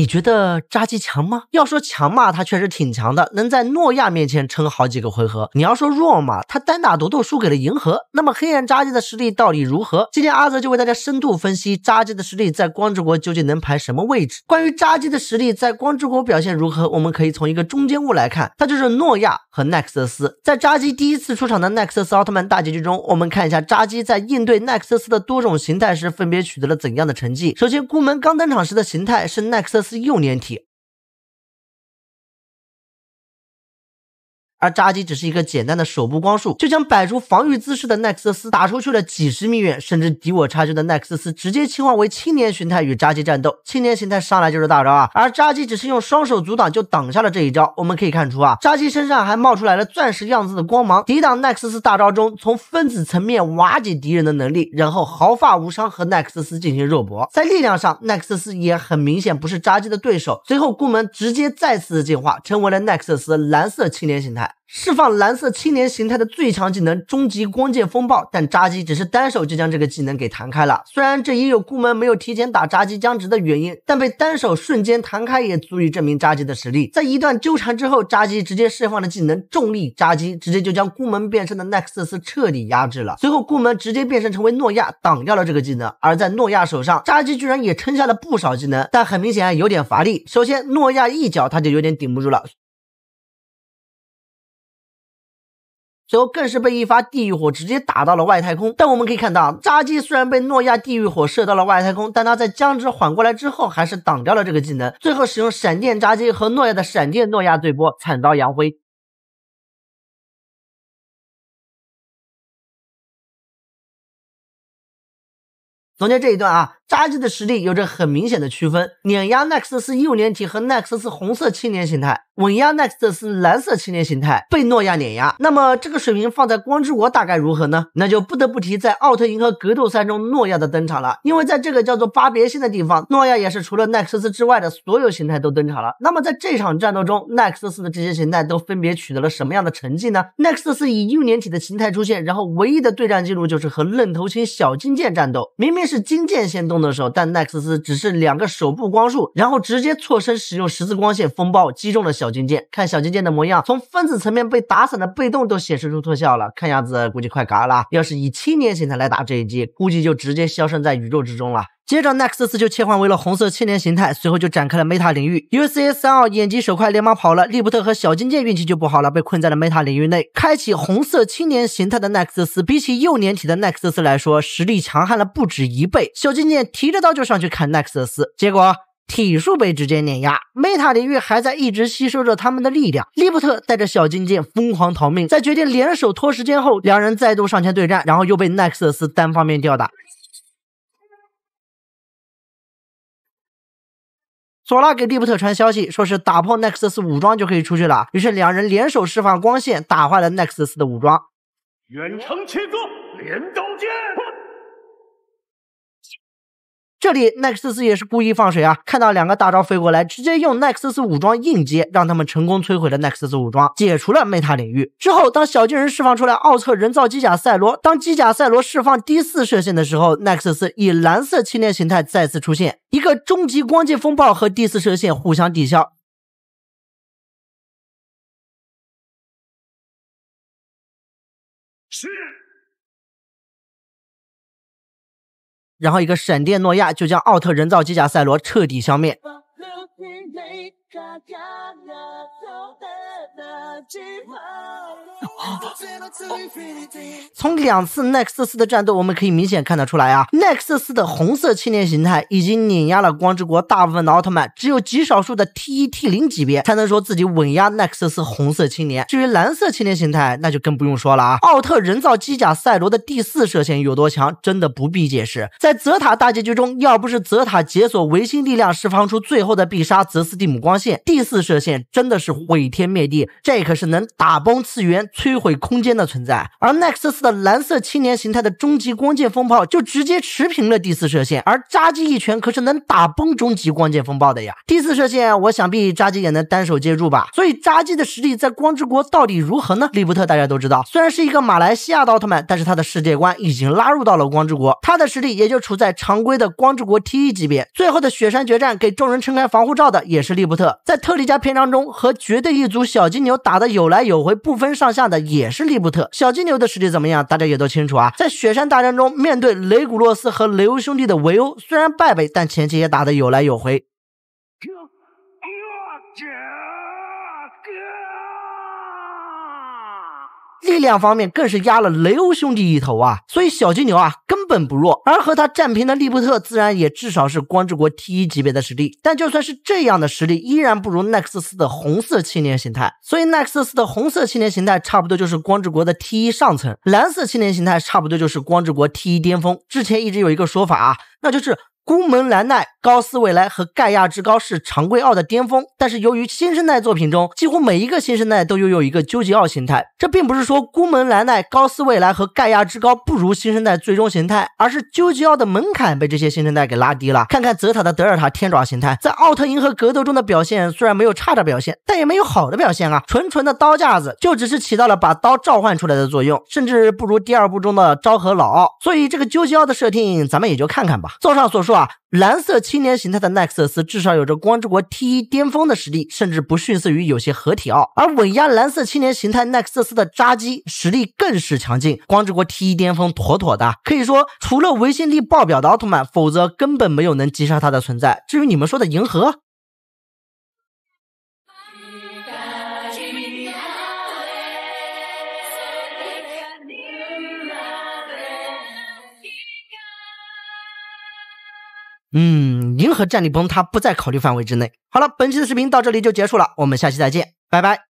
你觉得扎基强吗？要说强嘛，他确实挺强的，能在诺亚面前撑好几个回合。你要说弱嘛，他单打独斗输给了银河。那么黑暗扎基的实力到底如何？今天阿泽就为大家深度分析扎基的实力在光之国究竟能排什么位置。关于扎基的实力在光之国表现如何，我们可以从一个中间物来看，它就是诺亚和奈克斯。在扎基第一次出场的奈克斯奥特曼大结局中，我们看一下扎基在应对奈克斯的多种形态时分别取得了怎样的成绩。首先，孤门刚登场时的形态是奈克斯。是幼年体。而扎基只是一个简单的手部光束，就将摆出防御姿势的奈克瑟斯打出去了几十米远，甚至敌我差距的奈克瑟斯直接切换为青年形态与扎基战斗。青年形态上来就是大招啊，而扎基只是用双手阻挡就挡下了这一招。我们可以看出啊，扎基身上还冒出来了钻石样子的光芒，抵挡奈克斯大招中从分子层面瓦解敌人的能力，然后毫发无伤和奈克斯进行肉搏。在力量上，奈克斯也很明显不是扎基的对手。随后，宫门直接再次进化成为了奈克斯蓝色青年形态。释放蓝色青年形态的最强技能终极光剑风暴，但扎基只是单手就将这个技能给弹开了。虽然这也有孤门没有提前打扎基僵直的原因，但被单手瞬间弹开也足以证明扎基的实力。在一段纠缠之后，扎基直接释放了技能重力，扎基直接就将孤门变身的奈克斯彻底压制了。随后孤门直接变身成为诺亚，挡掉了这个技能。而在诺亚手上，扎基居然也撑下了不少技能，但很明显有点乏力。首先，诺亚一脚他就有点顶不住了。随后更是被一发地狱火直接打到了外太空。但我们可以看到，扎基虽然被诺亚地狱火射到了外太空，但他在僵直缓过来之后，还是挡掉了这个技能。最后使用闪电扎基和诺亚的闪电诺亚对波，惨遭扬灰。总结这一段啊，扎基的实力有着很明显的区分，碾压奈克斯幼年体和奈克斯红色青年形态。稳压奈克斯蓝色青年形态被诺亚碾压，那么这个水平放在光之国大概如何呢？那就不得不提在奥特银河格斗赛中诺亚的登场了，因为在这个叫做巴别星的地方，诺亚也是除了奈克斯之外的所有形态都登场了。那么在这场战斗中，奈克斯的这些形态都分别取得了什么样的成绩呢？奈克斯以幼年体的形态出现，然后唯一的对战记录就是和愣头青小金剑战斗，明明是金剑先动的手，但奈克斯只是两个手部光束，然后直接错身使用十字光线风暴击中了小。小金剑看小金剑的模样，从分子层面被打散的被动都显示出特效了，看样子估计快嘎了。要是以青年形态来打这一击，估计就直接消声在宇宙之中了。接着奈克瑟斯就切换为了红色青年形态，随后就展开了 Meta 领域。U C S 三二眼疾手快，连忙跑了。利布特和小金剑运气就不好了，被困在了 Meta 领域内。开启红色青年形态的奈克瑟斯，比起幼年体的奈克瑟斯来说，实力强悍了不止一倍。小金剑提着刀就上去砍奈克瑟斯，结果。体术被直接碾压，梅塔领域还在一直吸收着他们的力量。利布特带着小金剑疯狂逃命，在决定联手拖时间后，两人再度上前对战，然后又被奈克斯单方面吊打。索拉给利布特传消息，说是打破奈克斯武装就可以出去了。于是两人联手释放光线，打坏了奈克斯的武装。远程切割，镰刀剑。这里奈克瑟斯也是故意放水啊！看到两个大招飞过来，直接用奈克瑟斯武装硬接，让他们成功摧毁了奈克瑟斯武装，解除了 meta 领域。之后，当小巨人释放出来奥特人造机甲赛罗，当机甲赛罗释放第四射线的时候，奈克瑟斯以蓝色青年形态再次出现，一个终极光界风暴和第四射线互相抵消。然后，一个闪电诺亚就将奥特人造机甲赛罗彻底消灭。从两次奈克斯的战斗，我们可以明显看得出来啊，奈克斯的红色青年形态已经碾压了光之国大部分的奥特曼，只有极少数的 T 一 T 零级别才能说自己稳压奈克斯红色青年。至于蓝色青年形态，那就更不用说了啊。奥特人造机甲赛罗的第四射线有多强，真的不必解释。在泽塔大结局中，要不是泽塔解锁维新力量，释放出最后的必杀泽斯蒂姆光线，第四射线真的是毁天灭地，这可是能打崩次元。摧毁空间的存在，而奈克斯的蓝色青年形态的终极光剑风暴就直接持平了第四射线，而扎基一拳可是能打崩终极光剑风暴的呀。第四射线，我想必扎基也能单手接住吧。所以扎基的实力在光之国到底如何呢？利布特大家都知道，虽然是一个马来西亚的奥特曼，但是他的世界观已经拉入到了光之国，他的实力也就处在常规的光之国 T 一级别。最后的雪山决战给众人撑开防护罩的也是利布特，在特利迦篇章中和绝对一族小金牛打的有来有回，不分上下。的也是利布特小金牛的实力怎么样？大家也都清楚啊。在雪山大战中，面对雷古洛斯和雷欧兄弟的围殴，虽然败北，但前期也打得有来有回。力量方面更是压了雷欧兄弟一头啊，所以小金牛啊根本不弱，而和他战平的利布特自然也至少是光之国 T 一级别的实力，但就算是这样的实力，依然不如奈克斯斯的红色青年形态，所以奈克斯斯的红色青年形态差不多就是光之国的 T 一上层，蓝色青年形态差不多就是光之国 T 一巅峰。之前一直有一个说法啊，那就是。宫门兰奈、高斯未来和盖亚之高是常规奥的巅峰，但是由于新生代作品中几乎每一个新生代都拥有一个究极奥形态，这并不是说宫门兰奈、高斯未来和盖亚之高不如新生代最终形态，而是究极奥的门槛被这些新生代给拉低了。看看泽塔的德尔塔天爪形态在奥特银河格斗中的表现，虽然没有差的表现，但也没有好的表现啊，纯纯的刀架子，就只是起到了把刀召唤出来的作用，甚至不如第二部中的昭和老奥。所以这个究极奥的设定，咱们也就看看吧。综上所述啊。蓝色青年形态的奈克斯至少有着光之国 T 一巅峰的实力，甚至不逊色于有些合体奥。而稳压蓝色青年形态奈克斯的扎基实力更是强劲，光之国 T 一巅峰妥妥的。可以说，除了维新力爆表的奥特曼，否则根本没有能击杀他的存在。至于你们说的银河。嗯，银河战力崩，塌不在考虑范围之内。好了，本期的视频到这里就结束了，我们下期再见，拜拜。